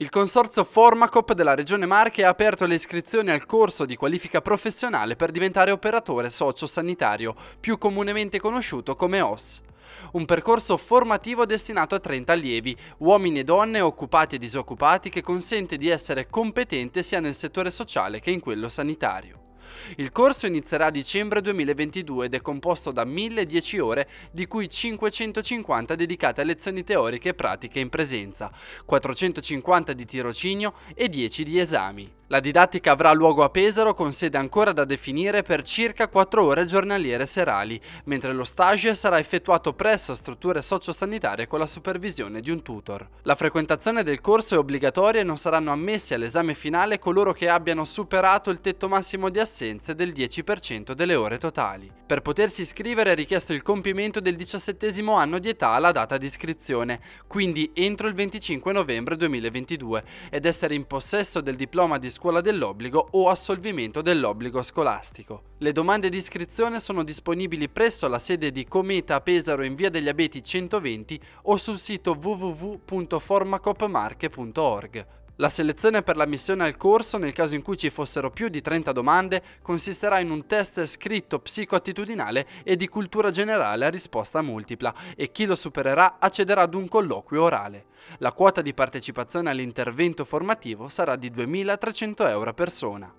Il consorzio Formacop della Regione Marche ha aperto le iscrizioni al corso di qualifica professionale per diventare operatore socio-sanitario, più comunemente conosciuto come OS. Un percorso formativo destinato a 30 allievi, uomini e donne occupati e disoccupati, che consente di essere competente sia nel settore sociale che in quello sanitario. Il corso inizierà a dicembre 2022 ed è composto da 1010 ore, di cui 550 dedicate a lezioni teoriche e pratiche in presenza, 450 di tirocinio e 10 di esami. La didattica avrà luogo a Pesaro con sede ancora da definire per circa 4 ore giornaliere serali, mentre lo stage sarà effettuato presso strutture sociosanitarie con la supervisione di un tutor. La frequentazione del corso è obbligatoria e non saranno ammessi all'esame finale coloro che abbiano superato il tetto massimo di assenze del 10% delle ore totali. Per potersi iscrivere è richiesto il compimento del 17 anno di età alla data di iscrizione, quindi entro il 25 novembre 2022, ed essere in possesso del diploma di scuola scuola dell'obbligo o assolvimento dell'obbligo scolastico. Le domande di iscrizione sono disponibili presso la sede di Cometa Pesaro in via degli Abeti 120 o sul sito www.formacopmarche.org. La selezione per la missione al corso, nel caso in cui ci fossero più di 30 domande, consisterà in un test scritto psicoattitudinale e di cultura generale a risposta multipla e chi lo supererà accederà ad un colloquio orale. La quota di partecipazione all'intervento formativo sarà di 2.300 euro a persona.